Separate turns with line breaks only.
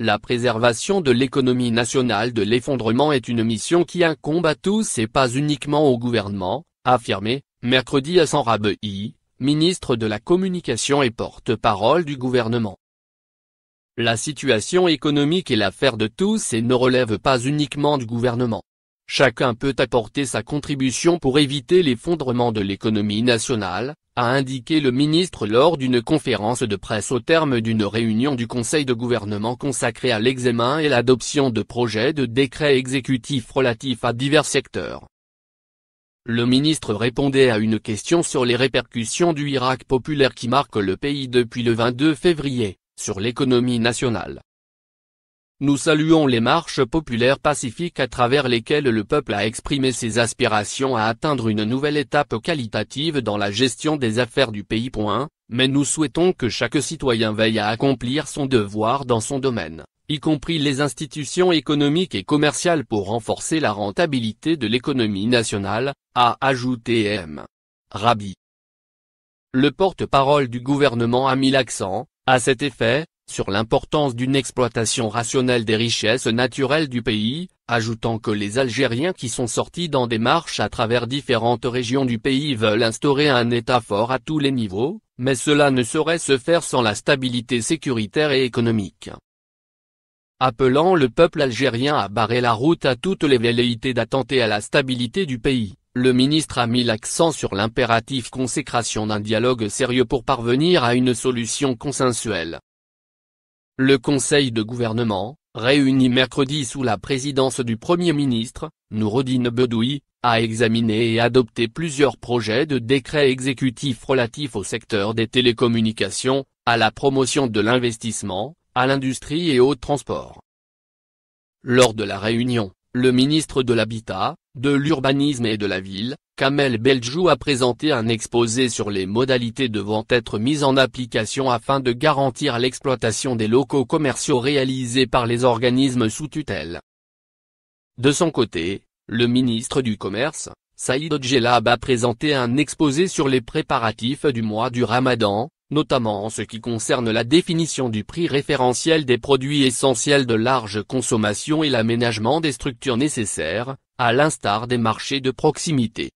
La préservation de l'économie nationale de l'effondrement est une mission qui incombe à tous et pas uniquement au gouvernement, affirmé, mercredi à Rabehi, ministre de la Communication et porte-parole du gouvernement. La situation économique est l'affaire de tous et ne relève pas uniquement du gouvernement. Chacun peut apporter sa contribution pour éviter l'effondrement de l'économie nationale, a indiqué le ministre lors d'une conférence de presse au terme d'une réunion du Conseil de gouvernement consacrée à l'examen et l'adoption de projets de décrets exécutifs relatifs à divers secteurs. Le ministre répondait à une question sur les répercussions du Irak populaire qui marque le pays depuis le 22 février, sur l'économie nationale. Nous saluons les marches populaires pacifiques à travers lesquelles le peuple a exprimé ses aspirations à atteindre une nouvelle étape qualitative dans la gestion des affaires du pays. mais nous souhaitons que chaque citoyen veille à accomplir son devoir dans son domaine y compris les institutions économiques et commerciales pour renforcer la rentabilité de l'économie nationale, a ajouté M. Rabi. Le porte-parole du gouvernement a mis l'accent, à cet effet, sur l'importance d'une exploitation rationnelle des richesses naturelles du pays, ajoutant que les Algériens qui sont sortis dans des marches à travers différentes régions du pays veulent instaurer un État fort à tous les niveaux, mais cela ne saurait se faire sans la stabilité sécuritaire et économique. Appelant le peuple algérien à barrer la route à toutes les velléités d'attenter à la stabilité du pays, le ministre a mis l'accent sur l'impératif consécration d'un dialogue sérieux pour parvenir à une solution consensuelle. Le Conseil de gouvernement, réuni mercredi sous la présidence du Premier ministre, Noureddine Bedoui, a examiné et adopté plusieurs projets de décrets exécutifs relatifs au secteur des télécommunications, à la promotion de l'investissement, à l'industrie et au transport. Lors de la réunion, le ministre de l'Habitat, de l'Urbanisme et de la Ville, Kamel Beljou a présenté un exposé sur les modalités devant être mises en application afin de garantir l'exploitation des locaux commerciaux réalisés par les organismes sous tutelle. De son côté, le ministre du Commerce, Saïd ojelab a présenté un exposé sur les préparatifs du mois du Ramadan, notamment en ce qui concerne la définition du prix référentiel des produits essentiels de large consommation et l'aménagement des structures nécessaires, à l'instar des marchés de proximité.